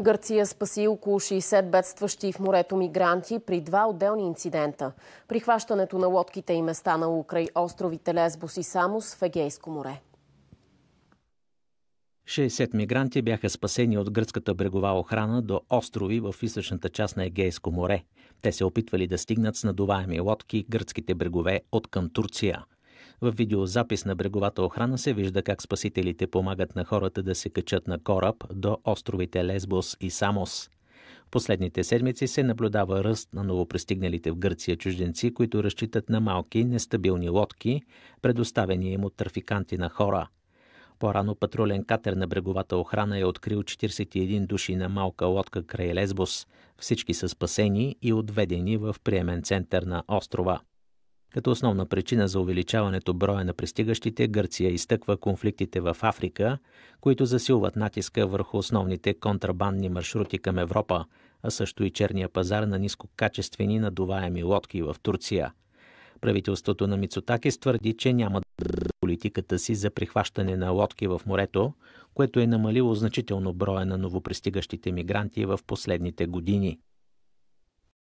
Гърция спаси около 60 бедстващи в морето мигранти при два отделни инцидента. Прихващането на лодките и места на украй островите Лесбос и Самос в Егейско море. 60 мигранти бяха спасени от гръцката брегова охрана до острови в източната част на Егейско море. Те се опитвали да стигнат с надуваеми лодки гръцките брегове от към Турция. В видеозапис на бреговата охрана се вижда как спасителите помагат на хората да се качат на кораб до островите Лесбос и Самос. Последните седмици се наблюдава ръст на новопристигналите в Гърция чужденци, които разчитат на малки, нестабилни лодки, предоставени им от трафиканти на хора. По-рано патрулен катер на бреговата охрана е открил 41 души на малка лодка край Лесбос. Всички са спасени и отведени в приемен център на острова. Като основна причина за увеличаването броя на пристигащите, Гърция изтъква конфликтите в Африка, които засилват натиска върху основните контрабандни маршрути към Европа, а също и черния пазар на нискокачествени надуваеми лодки в Турция. Правителството на Мицотакис твърди, че няма да политиката си за прихващане на лодки в морето, което е намалило значително броя на новопристигащите мигранти в последните години.